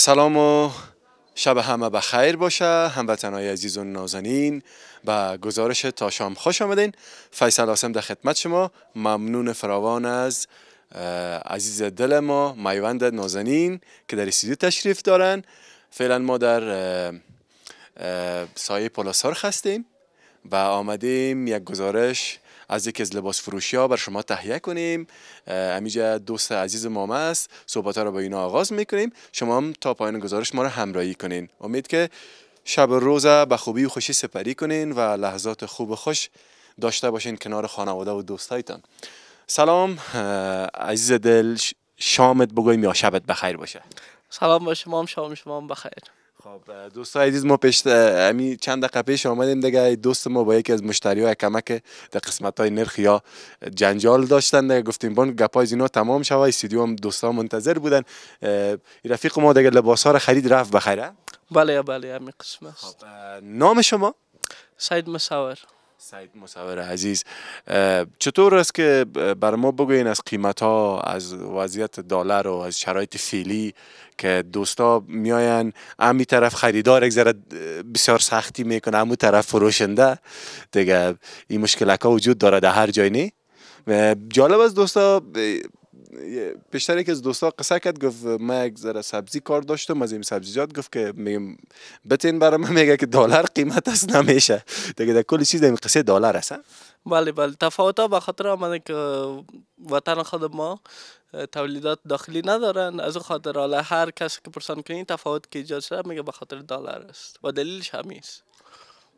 سلام و شب همه به خیر باشه هموطنهای عزیز و نازنین به گزارش تا شام خوش آمدین فیصل آسم در خدمت شما ممنون فراوان از عزیز دل ما میوند نازنین که در استودیو تشریف دارن فعلا ما در سایه پولاسارخ هستیم و آمدیم یک گزارش از یکی از لباس فروشی ها بر شما تهیه کنیم امیجا دوست عزیز ما است صحبت ها رو با اینا آغاز میکنیم شما هم تا پایان گزارش ما رو همراهی کنین امید که شب روز به خوبی و خوشی سپری کنین و لحظات خوب و خوش داشته باشین کنار خانواده و دوستایتان سلام عزیز دل شامت بگویم یا شبت بخیر باشه سلام به شما هم شام شما هم بخیر خب دوست عزیز ما پیش امی چند دقیقه پیش آمدیم دیگه دوست ما با یکی از مشتری های کمک در قسمت های نرخ یا جنجال داشتن دیگه گفتیم بون، گپای اینا تمام شوه استودیو هم دوستا منتظر بودن رفیق ما دیگه لباس ها را خرید رفت بخیره بله بله همین قسمت خب نام شما سید مساور سعید مصور عزیز چطور است که بر ما بگوین از قیمت ها از وضعیت دلار و از شرایط فعلی که دوستا میاین امی طرف خریدار یک ذره بسیار سختی میکنه امو طرف فروشنده دیگه این مشکلک ها وجود داره در هر جای نه جالب از دوستا پیشتر که از دوستا قصه کرد گفت ما یک ذره سبزی کار داشتم از این سبزیجات گفت که میگم بتین برام میگه که دلار قیمت است نمیشه دیگه در کل چیز این قصه دلار است بله بله تفاوت ها به خاطر آمده که وطن خود ما تولیدات داخلی ندارن از خاطر حالا هر کس که پرسان کنی تفاوت که ایجاد شده میگه به خاطر دلار است و دلیلش است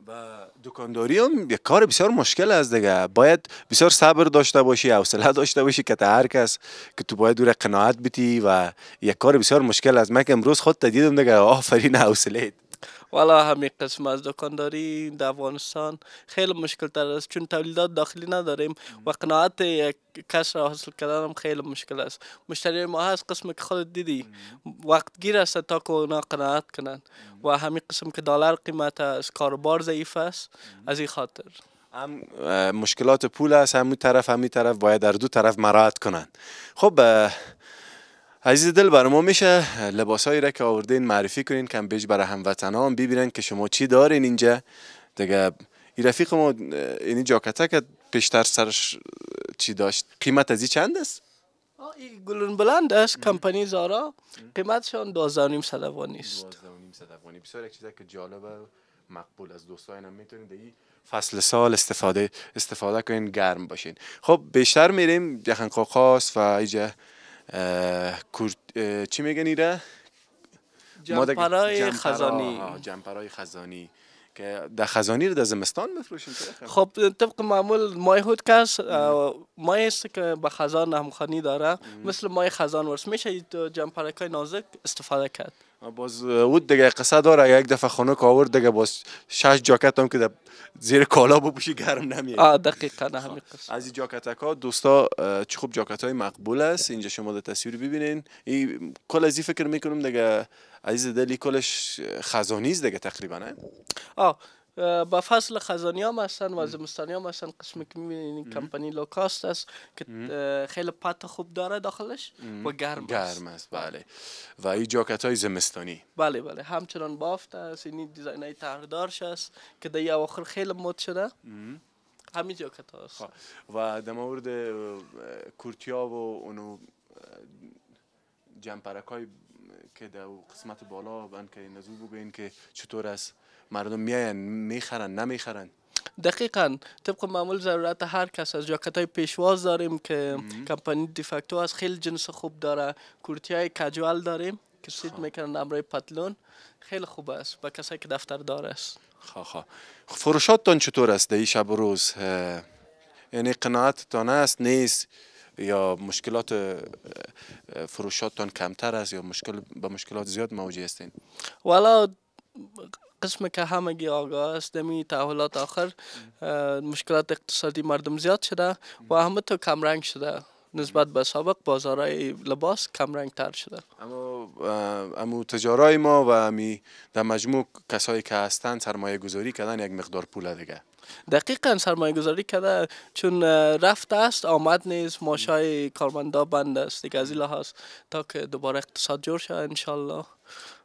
با دکانداری هم یه کار بسیار مشکل است دیگه باید بسیار صبر داشته باشی حوصله داشته باشی که هر کس که تو باید دوره قناعت بیتی و یک کار بسیار مشکل است من که امروز خود دیدم دیگه آفرین حوصله والا همی قسم از دکانداری در افغانستان خیلی مشکل تر است چون تولیدات داخلی نداریم و قناعت یک کس را حاصل کردن هم خیلی مشکل است مشتری ما هست قسم که خود دیدی وقت گیر است تا که اونا قناعت کنند و همین قسم که دلار قیمت است کاروبار ضعیف است از این خاطر هم مشکلات پول است همون طرف همین طرف باید در دو طرف مراعات کنند خب عزیز دل بر ما میشه لباسایی را که آوردین معرفی کنین کم بیش برای هموطنان ببینن که شما چی دارین اینجا دیگه این رفیق ما این یعنی جاکته که پیشتر سرش چی داشت قیمت از این چند است این گلون بلند است کمپانی زارا قیمتشان نیم صد افغانی است صد افغانی بسیار یک چیزی که جالب و مقبول از دوستان هم میتونید این فصل سال استفاده استفاده کنین گرم باشین خب بیشتر میریم یخن قاقاس و ایجا چی میگن ایره؟ جمپرای خزانی جمپرای خزانی که در خزانی رو در زمستان مفروشیم خب طبق معمول مای هود کس مای است که به خزان همخانی داره مثل مای خزان ورس میشه جمپرک های نازک استفاده کرد باز او دگه قصه داره یک دفعه خانه کاور آورد دیگه باز شش جاکت هم که در زیر کالا بپوشی گرم نمیاد آه دقیقاً همین خب، قصه از این جاکت ها دوستا چه خوب جاکت های مقبول است اینجا شما در تصویر ببینین کل از فکر میکنم دیگه عزیز دلی کلش خزانی دگه دیگه تقریبا آه به فصل خزانی هم هستن و زمستانی هم هستن قسم که میبینین کمپانی لوکاست است که خیلی پت خوب داره داخلش و گرم است گرم است بله و این جاکت های زمستانی بله بله همچنان بافت است این دیزاین های تردارش است که در اواخر خیلی مد شده همین جاکت ها است خب. و در مورد کورتیا و اونو جمپرک های که در قسمت بالا بند که نزول که چطور است مردم میاین میخرن نمیخرن دقیقا طبق معمول ضرورت هر کس از جاکت های پیشواز داریم که کمپانی دیفکتو از خیلی جنس خوب داره کورتی های کجوال داریم که خب. سید میکنن امرای پتلون خیلی خوب است با کسایی که دفتر داره است خواه خب، خواه خب. تان چطور است در شب روز یعنی قناعتتان است نیست یا مشکلات فروشاتون کمتر است یا مشکل به مشکلات زیاد مواجه هستین والا قسم که همگی آگاه است دمی تحولات آخر مشکلات اقتصادی مردم زیاد شده و همه تو کمرنگ شده نسبت به سابق بازارهای لباس کم رنگ تر شده اما امو تجارای ما و امی در مجموع کسایی که هستند سرمایه گذاری کردن یک مقدار پول دیگه دقیقا سرمایه گذاری کرده چون رفت است آمد نیست ماشای کارمندا بند است دیگه از این لحاظ تا که دوباره اقتصاد جور شد انشالله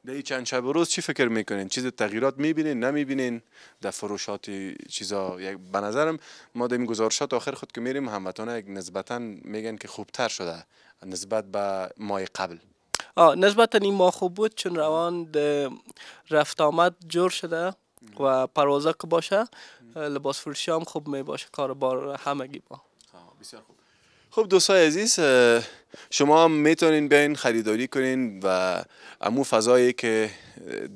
در این چند شب و روز چی فکر میکنین چیز تغییرات میبینین نمیبینین در فروشات چیزا یک به نظرم ما در این گزارشات آخر خود که میریم هموطن یک نسبتا میگن که خوبتر شده نسبت به ماه قبل آه نسبتا این ماه خوب بود چون روان رفت آمد جور شده و پروازه که باشه لباس فروشی هم خوب می باشه کار بار همگی با بسیار خوب خب دوستان عزیز شما هم میتونین بین خریداری کنین و امو فضایی که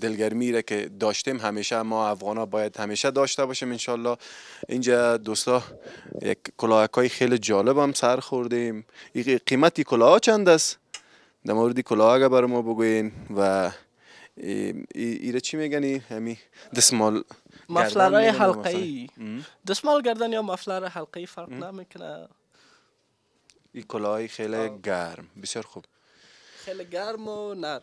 دلگرمی را که داشتیم همیشه ما افغان باید همیشه داشته باشیم انشالله اینجا دوستا یک کلاهک های خیلی جالب هم سر خوردیم قیمتی کلاه چند است در مورد کلاه بر ما بگوین و ایره چی میگنی همی دسمال حلقه ای دسمال گردن یا مفلر حلقه ای فرق نمیکنه این کلاهای خیلی گرم بسیار خوب خیلی گرم و نرم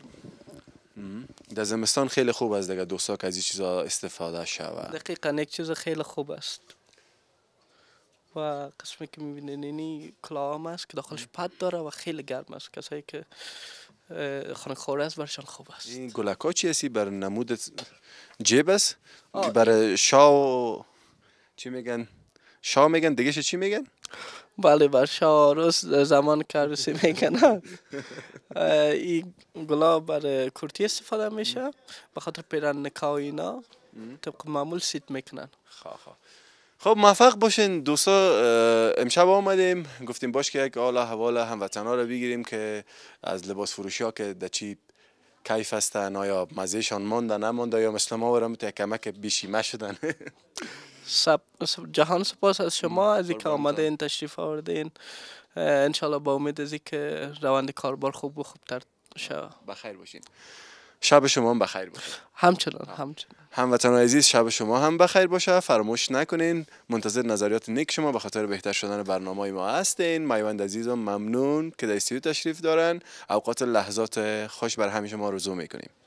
در زمستان خیلی خوب است دیگه دوستا که از این چیزا استفاده شود دقیقا یک چیز خیلی خوب است و قسمی که میبینین اینی کلاه هم است که داخلش پد داره و خیلی گرم است کسایی که خانه خوره است برشان خوب است این گلک ها چی هستی بر نمود جیب است بر شا و... چی میگن شا میگن دیگه چی میگن بله بر بله. روز زمان کاروسی میکنه این گلاب بر کرتی استفاده میشه به خاطر نکاو اینا طبق معمول سیت میکنن خب, خب. خب، موفق باشین دوستا امشب آمدیم گفتیم باش که یک حالا حوال هموطن ها رو بگیریم که از لباس فروشی ها که در چی کیف هستن آیا مزهشان مانده نمانده یا مثل ما برم تا کمک بیشیمه شدن سب... جهان سپاس از شما از اینکه آمده این تشریف این انشالله با امید از که روند کاربار خوب و خوبتر شد بخیر باشین شب شما هم بخیر باشه همچنان همچنان هموطن عزیز شب شما هم بخیر باشه فراموش نکنین منتظر نظریات نیک شما به خاطر بهتر شدن برنامه ما هستین میوند عزیزم ممنون که در استودیو تشریف دارن اوقات لحظات خوش بر همیشه ما می میکنیم